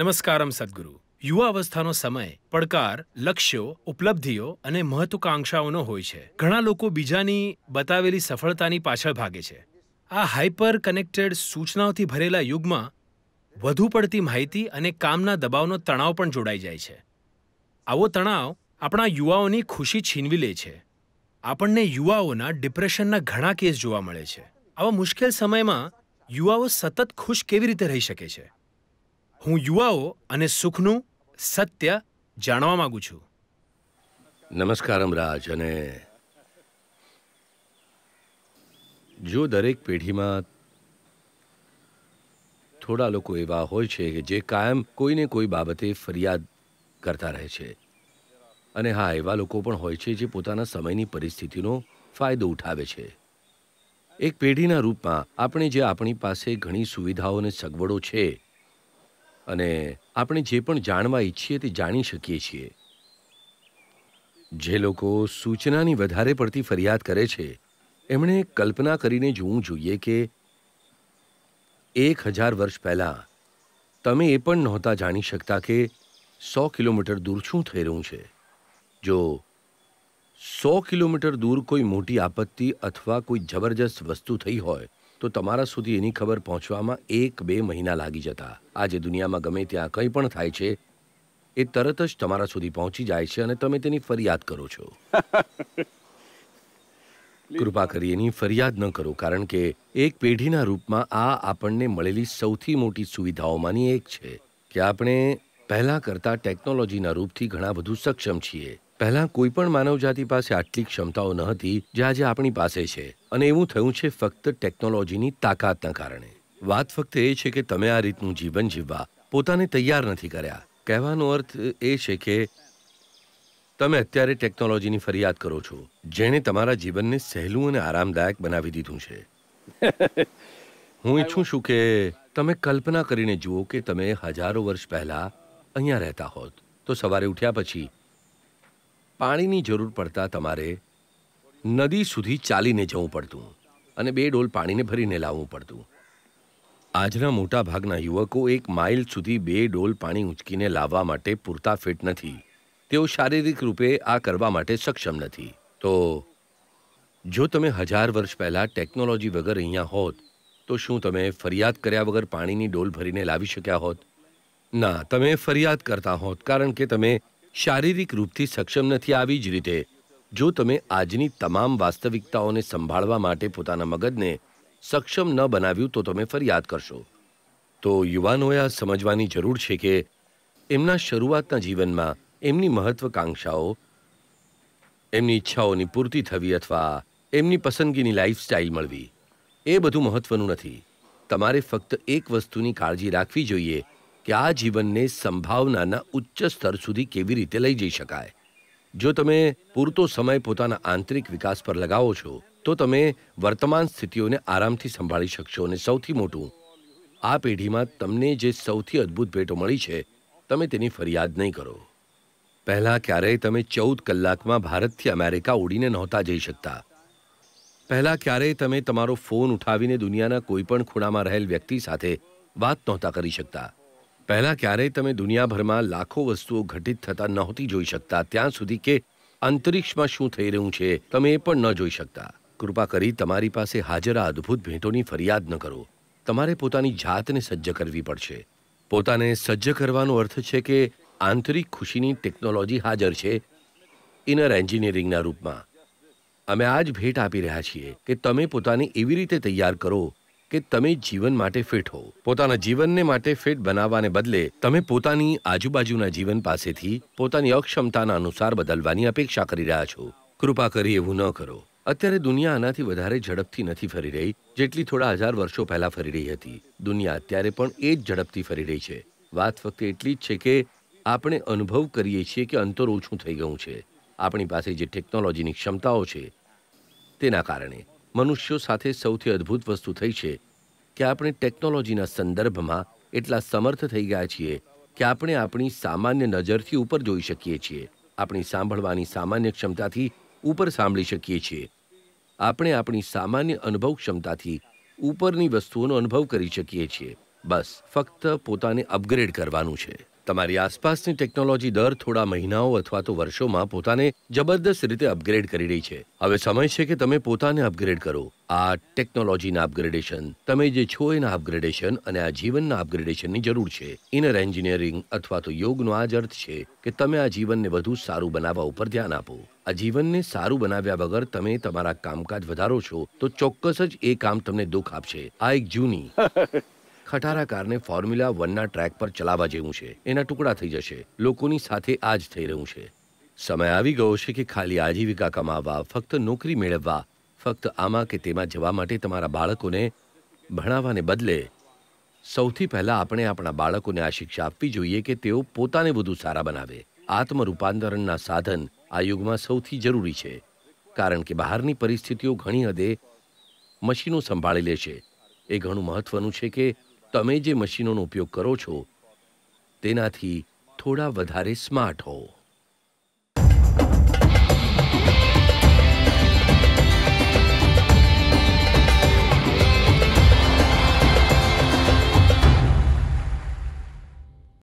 નમસ્કારમ સદગુરુ યુવાવસ્થાનો સમય પડકાર લક્ષ્યો ઉપલબ્ધિઓ અને મહત્વાકાંક્ષાઓનો હોય છે ઘણા લોકો બીજાની બતાવેલી સફળતાની પાછળ ભાગે છે આ હાઇપર કનેક્ટેડ સૂચનાઓથી ભરેલા યુગમાં વધુ પડતી માહિતી અને કામના દબાવનો તણાવ પણ જોડાઈ જાય છે આવો તણાવ આપણા યુવાઓની ખુશી છીનવી લે છે આપણને યુવાઓના ડિપ્રેશનના ઘણા કેસ જોવા મળે છે આવા મુશ્કેલ સમયમાં યુવાઓ સતત ખુશ કેવી રીતે રહી શકે છે હું યુવાઓ અને સુખનું સત્ય જાણવા માંગુ છું નમસ્કાર અમરાજ અને જો દરેક પેઢીમાં થોડા લોકો એવા હોય છે કે જે કાયમ કોઈને કોઈ બાબતે ફરિયાદ કરતા રહે છે અને હા એવા લોકો પણ હોય છે જે પોતાના સમયની પરિસ્થિતિનો ફાયદો ઉઠાવે છે એક પેઢીના રૂપમાં આપણે જે આપણી પાસે ઘણી સુવિધાઓ અને સગવડો છે અને આપણે જે પણ જાણવા ઈચ્છીએ તે જાણી શકીએ છીએ જે લોકો સૂચનાની વધારે પડતી ફરિયાદ કરે છે એમણે કલ્પના કરીને જોવું જોઈએ કે એક હજાર વર્ષ પહેલાં તમે એ પણ નહોતા જાણી શકતા કે સો કિલોમીટર દૂર શું થઈ રહ્યું છે જો સો કિલોમીટર દૂર કોઈ મોટી આપત્તિ અથવા કોઈ જબરજસ્ત વસ્તુ થઈ હોય તો તમારા સુધી એની ખબર પહોંચવામાં એક બે મહિના લાગી જતા આજે દુનિયામાં ગમે ત્યાં કંઈ પણ થાય છે એ તરત જ તમારા સુધી પહોંચી જાય છે અને તમે તેની ફરિયાદ કરો છો કૃપા કરી એની ફરિયાદ ન કરો કારણ કે એક પેઢીના રૂપમાં આ આપણને મળેલી સૌથી મોટી સુવિધાઓમાંની એક છે કે આપણે પહેલાં કરતાં ટેકનોલોજીના રૂપથી ઘણા વધુ સક્ષમ છીએ પહેલાં કોઈ પણ માનવજાતિ પાસે આટલી ક્ષમતાઓ ન હતી જે આજે આપણી પાસે છે અને એવું થયું છે ફક્ત ટેકનોલોજીની તાકાતના કારણે વાત ફક્ત એ છે કે તમે આ રીતનું જીવન જીવવા પોતાને તૈયાર નથી કર્યા કહેવાનો અર્થ એ છે કે તમે અત્યારે ટેકનોલોજીની ફરિયાદ કરો છો જેણે તમારા જીવનને સહેલું અને આરામદાયક બનાવી દીધું છે હું ઈચ્છું છું કે તમે કલ્પના કરીને જુઓ કે તમે હજારો વર્ષ પહેલા અહીંયા રહેતા હોત તો સવારે ઉઠ્યા પછી પાણીની જરૂર પડતાં તમારે નદી સુધી ચાલીને જવું પડતું અને બે ડોલ પાણીને ભરીને લાવવું પડતું આજના મોટા ભાગના યુવકો એક માઇલ સુધી બે ડોલ પાણી ઉંચકીને લાવવા માટે પૂરતા ફિટ નથી તેઓ શારીરિક રૂપે આ કરવા માટે સક્ષમ નથી તો જો તમે હજાર વર્ષ પહેલાં ટેકનોલોજી વગર અહીંયા હોત તો શું તમે ફરિયાદ કર્યા વગર પાણીની ડોલ ભરીને લાવી શક્યા હોત ના તમે ફરિયાદ કરતા હોત કારણ કે તમે શારીરિક રૂપથી સક્ષમ નથી આવી જ રીતે જો તમે આજની તમામ વાસ્તવિકતાઓને સંભાળવા માટે પોતાના મગજને સક્ષમ ન બનાવ્યું તો તમે ફરિયાદ કરશો તો યુવાનોએ આ સમજવાની જરૂર છે કે એમના શરૂઆતના જીવનમાં એમની મહત્વકાંક્ષાઓ એમની ઈચ્છાઓની પૂર્તિ થવી અથવા એમની પસંદગીની લાઈફસ્ટાઈલ મળવી એ બધું મહત્વનું નથી તમારે ફક્ત એક વસ્તુની કાળજી રાખવી જોઈએ કે આ જીવનને સંભાવનાના ઉચ્ચ સ્તર સુધી કેવી રીતે લઈ જઈ શકાય જો તમે પૂરતો સમય પોતાના આંતરિક વિકાસ પર લગાવો છો તો તમે વર્તમાન સ્થિતિઓને આરામથી સંભાળી શકશો અને સૌથી મોટું આ પેઢીમાં તમને જે સૌથી અદ્ભુત ભેટો મળી છે તમે તેની ફરિયાદ નહીં કરો પહેલાં ક્યારેય તમે ચૌદ કલાકમાં ભારતથી અમેરિકા ઉડીને નહોતા જઈ શકતા પહેલાં ક્યારેય તમે તમારો ફોન ઉઠાવીને દુનિયાના કોઈપણ ખૂણામાં રહેલ વ્યક્તિ સાથે વાત નહોતા કરી શકતા પહેલાં ક્યારેય તમે દુનિયાભરમાં લાખો વસ્તુઓ ઘટિત થતા નહોતી જોઈ શકતા ત્યાં સુધી કે અંતરિક્ષમાં શું થઈ રહ્યું છે તમે એ પણ ન જોઈ શકતા કૃપા કરી તમારી પાસે હાજર આ અદ્ભુત ભેટોની ફરિયાદ ન કરો તમારે પોતાની જાતને સજ્જ કરવી પડશે પોતાને સજ્જ કરવાનો અર્થ છે કે આંતરિક ખુશીની ટેકનોલોજી હાજર છે ઇનર એન્જિનિયરિંગના રૂપમાં અમે આ જ ભેટ આપી રહ્યા છીએ કે તમે પોતાને એવી રીતે તૈયાર કરો કે તમે જીવન માટે ફિટ હો પોતાના જીવનને માટે ફિટ બનાવવાને બદલે તમે પોતાની આજુબાજુના જીવન પાસેથી પોતાની અક્ષમતાના અનુસાર બદલવાની અપેક્ષા કરી રહ્યા છો કૃપા કરી એવું ન કરો અત્યારે દુનિયા આનાથી વધારે ઝડપથી નથી ફરી રહી જેટલી થોડા હજાર વર્ષો પહેલા ફરી રહી હતી દુનિયા અત્યારે પણ એ જ ઝડપથી ફરી રહી છે વાત ફક્ત એટલી જ છે કે આપણે અનુભવ કરીએ છીએ કે અંતર ઓછું થઈ ગયું છે આપણી પાસે જે ટેકનોલોજીની ક્ષમતાઓ છે તેના કારણે મનુષ્યો સાથે સૌથી અદ્ભુત વસ્તુ થઈ છે કે આપણે ટેકનોલોજીના સંદર્ભમાં એટલા સમર્થ થઈ ગયા છીએ કે આપણે આપણી સામાન્ય નજરથી ઉપર જોઈ શકીએ છીએ આપણી સાંભળવાની સામાન્ય ક્ષમતાથી ઉપર સાંભળી શકીએ છીએ આપણે આપણી સામાન્ય અનુભવ ક્ષમતાથી ઉપરની વસ્તુઓનો અનુભવ કરી શકીએ છીએ બસ ફક્ત પોતાને અપગ્રેડ કરવાનું છે તમારી આસપાસની ટેકનોલોજી દર થોડા મહિનાઓ અથવા તો વર્ષોમાં પોતાને જબરદસ્ત રીતે અપગ્રેડ કરી રહી છે હવે સમય છે કે તમે પોતાને અપગ્રેડ કરો આ ટેકનોલોજીના અપગ્રેડેશન તમે જે છો એના અપગ્રેડેશન અને આ જીવનના અપગ્રેડેશનની જરૂર છે ઇનર એન્જિનિયરિંગ અથવા તો યોગનો આ જ અર્થ છે કે તમે આ જીવનને વધુ સારું બનાવવા ઉપર ધ્યાન આપો આ જીવનને સારું બનાવ્યા વગર તમે તમારા કામકાજ વધારો છો તો ચોક્કસ જ એ કામ તમને દુઃખ આપશે આ એક જૂની ખટારા કારને ફોર્મ્યુલા વનના ટ્રેક પર ચલાવવા જેવું છે એના ટુકડા થઈ જશે લોકોની સાથે આ જ થઈ રહ્યું છે સમય આવી ગયો છે કે ખાલી આજીવિકા કમાવવા ફક્ત નોકરી મેળવવા ફક્ત આમાં કે તેમાં જવા માટે તમારા બાળકોને ભણાવવાને બદલે સૌથી પહેલાં આપણે આપણા બાળકોને આ શિક્ષા આપવી જોઈએ કે તેઓ પોતાને વધુ સારા બનાવે આત્મ રૂપાંતરણના સાધન આ યુગમાં સૌથી જરૂરી છે કારણ કે બહારની પરિસ્થિતિઓ ઘણી હદે મશીનો સંભાળી લે છે એ ઘણું મહત્વનું છે કે તમે જે મશીનોનો ઉપયોગ કરો છો તેનાથી થોડા વધારે સ્માર્ટ હો